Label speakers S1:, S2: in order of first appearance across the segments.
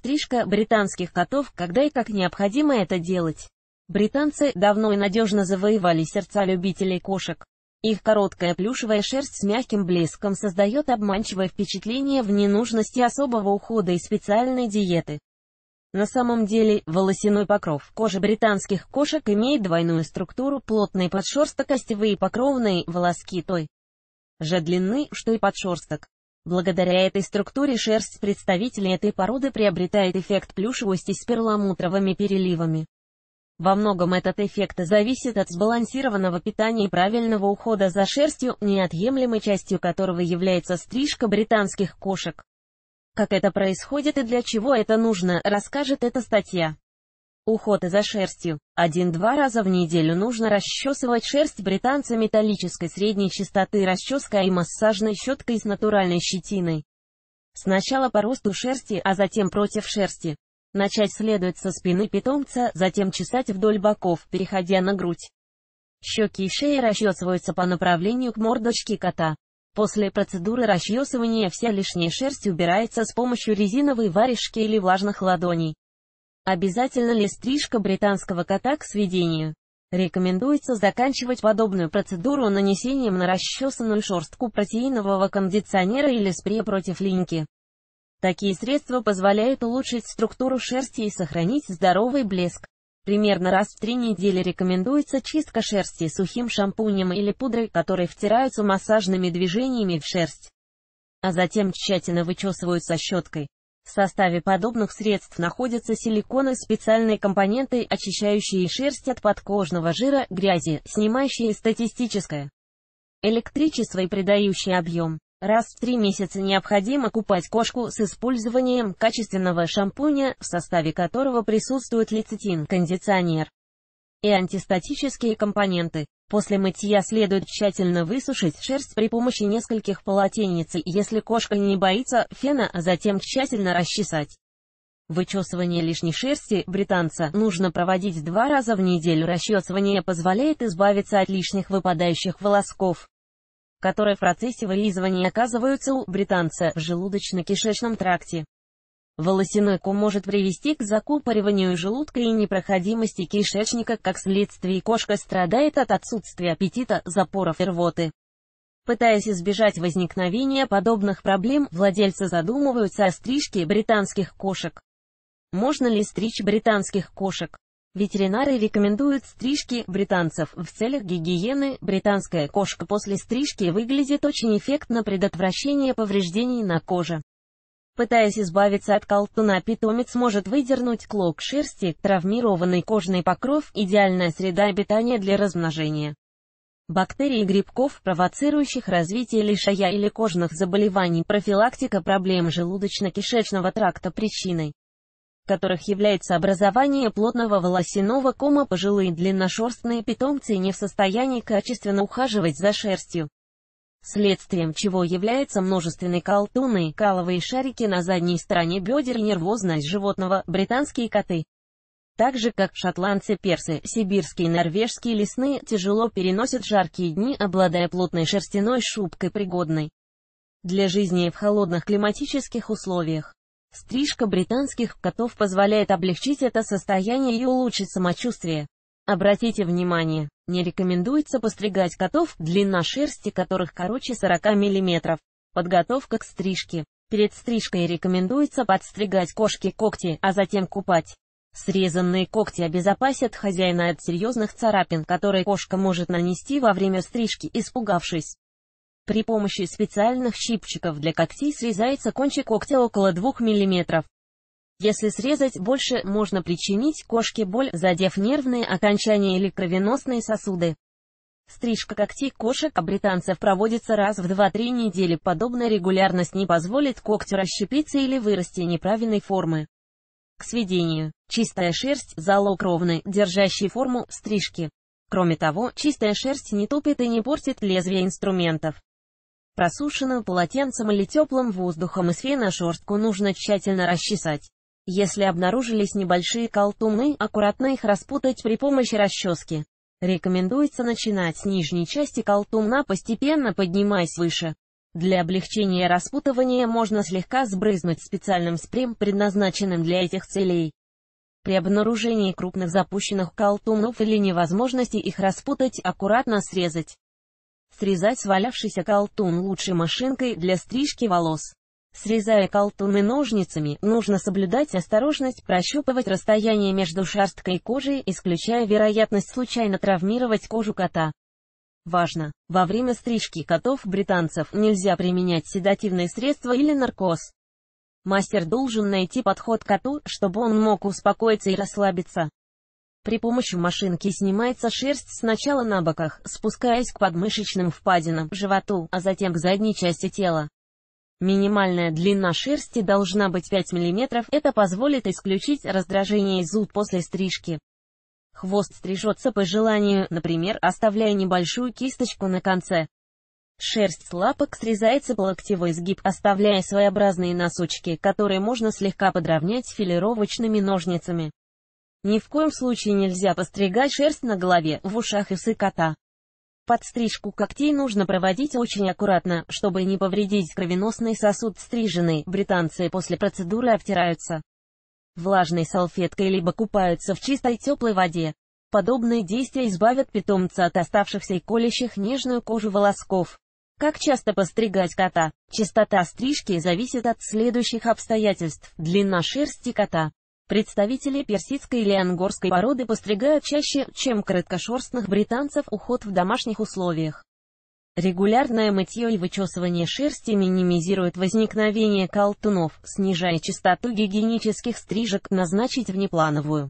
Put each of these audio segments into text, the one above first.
S1: стрижка британских котов, когда и как необходимо это делать. Британцы давно и надежно завоевали сердца любителей кошек. Их короткая плюшевая шерсть с мягким блеском создает обманчивое впечатление в ненужности особого ухода и специальной диеты. На самом деле, волосяной покров кожи британских кошек имеет двойную структуру, плотный подшерсток, остевые покровные волоски той же длины, что и подшерсток. Благодаря этой структуре шерсть представителей этой породы приобретает эффект плюшевости с перламутровыми переливами. Во многом этот эффект зависит от сбалансированного питания и правильного ухода за шерстью, неотъемлемой частью которого является стрижка британских кошек. Как это происходит и для чего это нужно, расскажет эта статья. Уход за шерстью. Один-два раза в неделю нужно расчесывать шерсть британца металлической средней частоты расческой и массажной щеткой с натуральной щетиной. Сначала по росту шерсти, а затем против шерсти. Начать следует со спины питомца, затем чесать вдоль боков, переходя на грудь. Щеки и шея расчесываются по направлению к мордочке кота. После процедуры расчесывания вся лишняя шерсть убирается с помощью резиновой варежки или влажных ладоней. Обязательно ли стрижка британского кота к сведению? Рекомендуется заканчивать подобную процедуру нанесением на расчесанную шерстку протеинового кондиционера или спрея против линьки. Такие средства позволяют улучшить структуру шерсти и сохранить здоровый блеск. Примерно раз в три недели рекомендуется чистка шерсти сухим шампунем или пудрой, которые втираются массажными движениями в шерсть, а затем тщательно вычесываются щеткой. В составе подобных средств находятся силиконы, специальные компоненты, очищающие шерсть от подкожного жира, грязи, снимающие статистическое электричество и придающие объем. Раз в три месяца необходимо купать кошку с использованием качественного шампуня, в составе которого присутствует лецитин, кондиционер и антистатические компоненты. После мытья следует тщательно высушить шерсть при помощи нескольких полотенец, если кошка не боится фена, а затем тщательно расчесать. Вычесывание лишней шерсти британца нужно проводить два раза в неделю. Расчесывание позволяет избавиться от лишних выпадающих волосков, которые в процессе вылизывания оказываются у британца в желудочно-кишечном тракте. Волосяной ком может привести к закупориванию желудка и непроходимости кишечника, как следствие кошка страдает от отсутствия аппетита, запоров и рвоты. Пытаясь избежать возникновения подобных проблем, владельцы задумываются о стрижке британских кошек. Можно ли стричь британских кошек? Ветеринары рекомендуют стрижки британцев в целях гигиены. Британская кошка после стрижки выглядит очень эффектно предотвращение повреждений на коже. Пытаясь избавиться от колтуна, питомец может выдернуть клок шерсти, травмированный кожный покров – идеальная среда обитания для размножения. бактерий и грибков, провоцирующих развитие лишая или кожных заболеваний, профилактика проблем желудочно-кишечного тракта причиной которых является образование плотного волосяного кома пожилые длинношерстные питомцы не в состоянии качественно ухаживать за шерстью следствием чего является множественные колтуны, каловые шарики на задней стороне бедер и нервозность животного, британские коты. Так же, как шотландцы, персы, сибирские и норвежские лесные, тяжело переносят жаркие дни, обладая плотной шерстяной шубкой пригодной для жизни в холодных климатических условиях. Стрижка британских котов позволяет облегчить это состояние и улучшить самочувствие. Обратите внимание, не рекомендуется постригать котов, длина шерсти которых короче 40 мм. Подготовка к стрижке. Перед стрижкой рекомендуется подстригать кошки когти, а затем купать. Срезанные когти обезопасят хозяина от серьезных царапин, которые кошка может нанести во время стрижки, испугавшись. При помощи специальных щипчиков для когтей срезается кончик когтя около 2 мм. Если срезать больше, можно причинить кошке боль, задев нервные окончания или кровеносные сосуды. Стрижка когтей кошек а британцев проводится раз в 2-3 недели. Подобная регулярность не позволит когтю расщепиться или вырасти неправильной формы. К сведению, чистая шерсть – залог ровной, держащий форму, стрижки. Кроме того, чистая шерсть не тупит и не портит лезвие инструментов. Просушенную полотенцем или теплым воздухом из фена шерстку нужно тщательно расчесать. Если обнаружились небольшие колтуны, аккуратно их распутать при помощи расчески. Рекомендуется начинать с нижней части колтуна, постепенно поднимаясь выше. Для облегчения распутывания можно слегка сбрызнуть специальным спреем, предназначенным для этих целей. При обнаружении крупных запущенных колтунов или невозможности их распутать, аккуратно срезать. Срезать свалявшийся колтун лучше машинкой для стрижки волос. Срезая колтуны ножницами, нужно соблюдать осторожность, прощупывать расстояние между шерсткой и кожей, исключая вероятность случайно травмировать кожу кота. Важно! Во время стрижки котов британцев нельзя применять седативные средства или наркоз. Мастер должен найти подход коту, чтобы он мог успокоиться и расслабиться. При помощи машинки снимается шерсть сначала на боках, спускаясь к подмышечным впадинам, животу, а затем к задней части тела. Минимальная длина шерсти должна быть 5 мм, это позволит исключить раздражение и зуд после стрижки. Хвост стрижется по желанию, например, оставляя небольшую кисточку на конце. Шерсть с лапок срезается по локтевой сгиб, оставляя своеобразные носочки, которые можно слегка подровнять филировочными ножницами. Ни в коем случае нельзя постригать шерсть на голове, в ушах и кота. Подстрижку когтей нужно проводить очень аккуратно, чтобы не повредить кровеносный сосуд стриженный. Британцы после процедуры обтираются влажной салфеткой либо купаются в чистой теплой воде. Подобные действия избавят питомца от оставшихся и колющих нежную кожу волосков. Как часто постригать кота? Частота стрижки зависит от следующих обстоятельств. Длина шерсти кота. Представители персидской или ангорской породы постригают чаще, чем короткошерстных британцев уход в домашних условиях. Регулярное мытье и вычесывание шерсти минимизирует возникновение колтунов, снижая частоту гигиенических стрижек, назначить внеплановую.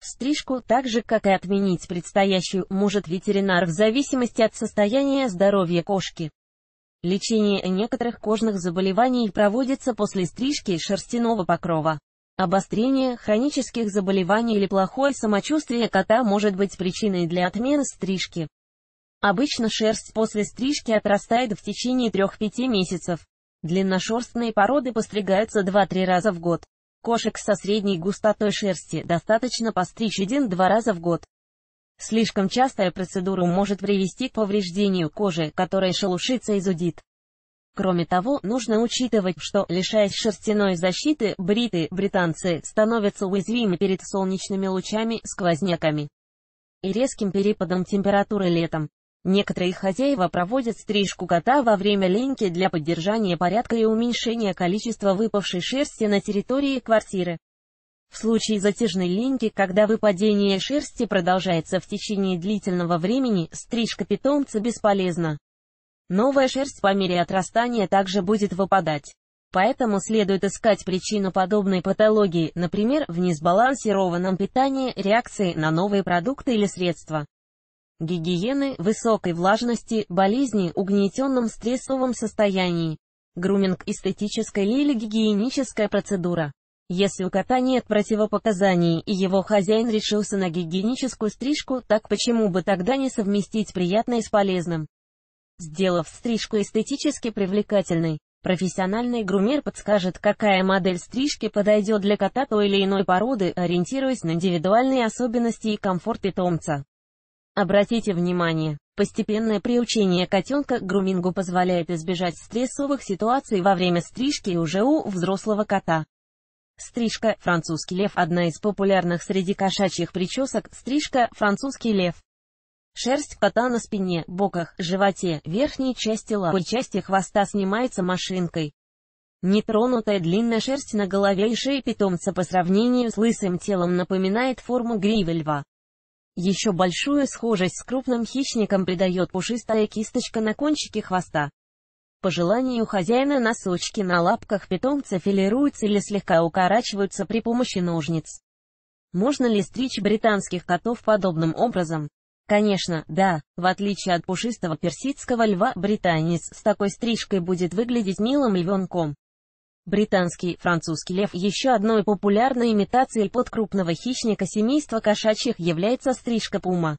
S1: Стрижку, так же как и отменить предстоящую, может ветеринар в зависимости от состояния здоровья кошки. Лечение некоторых кожных заболеваний проводится после стрижки шерстяного покрова. Обострение хронических заболеваний или плохое самочувствие кота может быть причиной для отмены стрижки. Обычно шерсть после стрижки отрастает в течение 3-5 месяцев. Длинношерстные породы постригаются 2-3 раза в год. Кошек со средней густотой шерсти достаточно постричь 1-2 раза в год. Слишком частая процедура может привести к повреждению кожи, которая шелушится и зудит. Кроме того, нужно учитывать, что, лишаясь шерстяной защиты, бриты, британцы, становятся уязвимы перед солнечными лучами, сквозняками и резким перепадом температуры летом. Некоторые хозяева проводят стрижку кота во время леньки для поддержания порядка и уменьшения количества выпавшей шерсти на территории квартиры. В случае затяжной линьки, когда выпадение шерсти продолжается в течение длительного времени, стрижка питомца бесполезна. Новая шерсть по мере отрастания также будет выпадать. Поэтому следует искать причину подобной патологии, например, в несбалансированном питании, реакции на новые продукты или средства. Гигиены, высокой влажности, болезни, угнетенном стрессовом состоянии. Груминг – эстетическая или гигиеническая процедура. Если у кота нет противопоказаний и его хозяин решился на гигиеническую стрижку, так почему бы тогда не совместить приятное с полезным? Сделав стрижку эстетически привлекательной, профессиональный грумер подскажет, какая модель стрижки подойдет для кота той или иной породы, ориентируясь на индивидуальные особенности и комфорт питомца. Обратите внимание, постепенное приучение котенка к грумингу позволяет избежать стрессовых ситуаций во время стрижки уже у взрослого кота. Стрижка «Французский лев» – одна из популярных среди кошачьих причесок, стрижка «Французский лев». Шерсть кота на спине, боках, животе, верхней части лапы, части хвоста снимается машинкой. Нетронутая длинная шерсть на голове и шее питомца по сравнению с лысым телом напоминает форму гривы льва. Еще большую схожесть с крупным хищником придает пушистая кисточка на кончике хвоста. По желанию хозяина носочки на лапках питомца филируются или слегка укорачиваются при помощи ножниц. Можно ли стричь британских котов подобным образом? Конечно, да, в отличие от пушистого персидского льва, британец с такой стрижкой будет выглядеть милым львенком. Британский французский лев – еще одной популярной имитацией под крупного хищника семейства кошачьих является стрижка пума.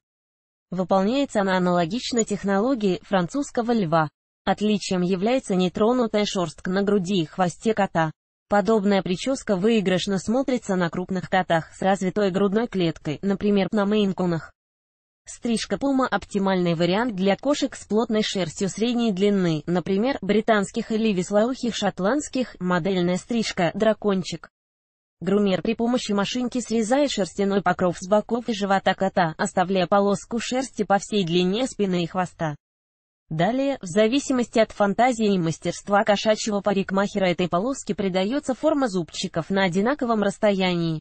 S1: Выполняется она аналогично технологии французского льва. Отличием является нетронутая шерстка на груди и хвосте кота. Подобная прическа выигрышно смотрится на крупных котах с развитой грудной клеткой, например, на мейнкунах. Стрижка пума – оптимальный вариант для кошек с плотной шерстью средней длины, например, британских или веслоухих шотландских, модельная стрижка – дракончик. Грумер при помощи машинки срезает шерстяной покров с боков и живота кота, оставляя полоску шерсти по всей длине спины и хвоста. Далее, в зависимости от фантазии и мастерства кошачьего парикмахера этой полоски придается форма зубчиков на одинаковом расстоянии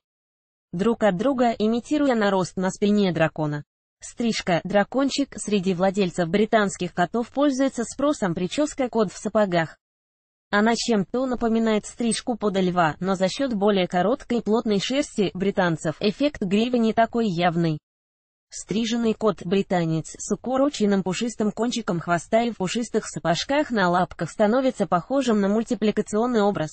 S1: друг от друга, имитируя нарост на спине дракона. Стрижка «Дракончик» среди владельцев британских котов пользуется спросом прическа «Кот в сапогах». Она чем-то напоминает стрижку под льва, но за счет более короткой плотной шерсти британцев эффект гривы не такой явный. Стриженный кот-британец с укороченным пушистым кончиком хвоста и в пушистых сапожках на лапках становится похожим на мультипликационный образ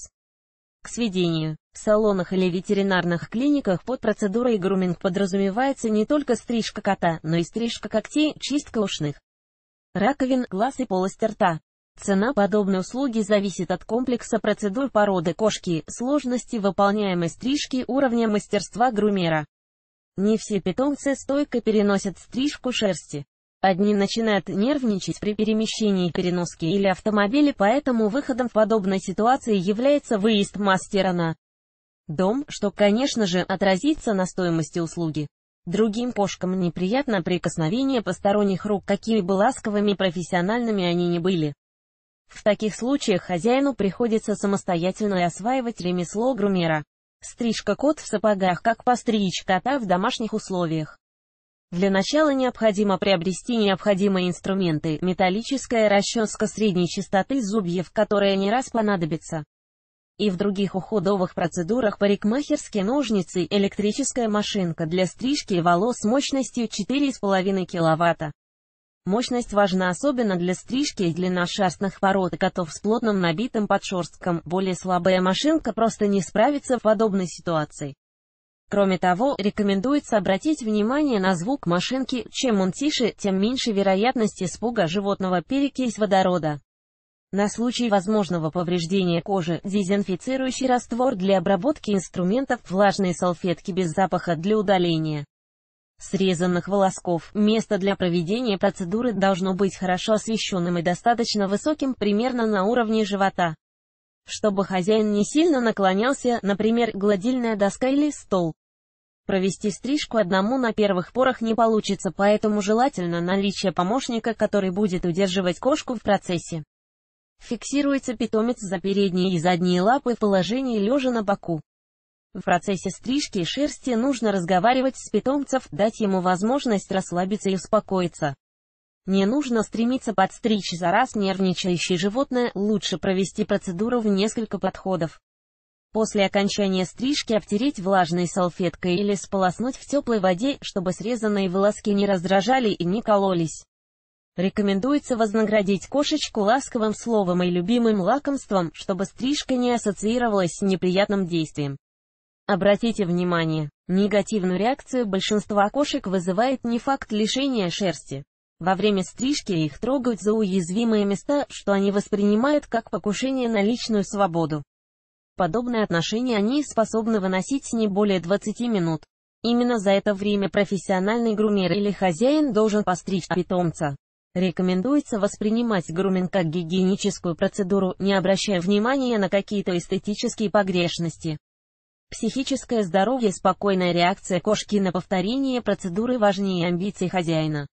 S1: к сведению. В салонах или ветеринарных клиниках под процедурой груминг подразумевается не только стрижка кота, но и стрижка когтей, чистка ушных раковин, глаз и полости рта. Цена подобной услуги зависит от комплекса процедур породы кошки, сложности выполняемой стрижки, уровня мастерства грумера. Не все питомцы стойко переносят стрижку шерсти. Одни начинают нервничать при перемещении, переноске или автомобиле, поэтому выходом в подобной ситуации является выезд мастера на дом, что, конечно же, отразится на стоимости услуги. Другим кошкам неприятно прикосновение посторонних рук, какими бы ласковыми профессиональными они ни были. В таких случаях хозяину приходится самостоятельно осваивать ремесло грумера. Стрижка кот в сапогах, как постричь кота в домашних условиях. Для начала необходимо приобрести необходимые инструменты, металлическая расческа средней частоты зубьев, которая не раз понадобится. И в других уходовых процедурах парикмахерские ножницы, электрическая машинка для стрижки волос мощностью 4,5 кВт. Мощность важна особенно для стрижки и длинношерстных пород и котов с плотным набитым подшерстком, более слабая машинка просто не справится в подобной ситуации. Кроме того, рекомендуется обратить внимание на звук машинки, чем он тише, тем меньше вероятность испуга животного перекись водорода. На случай возможного повреждения кожи, дезинфицирующий раствор для обработки инструментов, влажные салфетки без запаха для удаления срезанных волосков. Место для проведения процедуры должно быть хорошо освещенным и достаточно высоким, примерно на уровне живота чтобы хозяин не сильно наклонялся, например, гладильная доска или стол. Провести стрижку одному на первых порах не получится, поэтому желательно наличие помощника, который будет удерживать кошку в процессе. Фиксируется питомец за передние и задние лапы в положении лежа на боку. В процессе стрижки шерсти нужно разговаривать с питомцев, дать ему возможность расслабиться и успокоиться. Не нужно стремиться подстричь за раз нервничающее животное, лучше провести процедуру в несколько подходов. После окончания стрижки обтереть влажной салфеткой или сполоснуть в теплой воде, чтобы срезанные волоски не раздражали и не кололись. Рекомендуется вознаградить кошечку ласковым словом и любимым лакомством, чтобы стрижка не ассоциировалась с неприятным действием. Обратите внимание, негативную реакцию большинства кошек вызывает не факт лишения шерсти, во время стрижки их трогают за уязвимые места, что они воспринимают как покушение на личную свободу. Подобное отношение они способны выносить не более 20 минут. Именно за это время профессиональный грумер или хозяин должен постричь питомца. Рекомендуется воспринимать груминг как гигиеническую процедуру, не обращая внимания на какие-то эстетические погрешности. Психическое здоровье и спокойная реакция кошки на повторение процедуры важнее амбиций хозяина.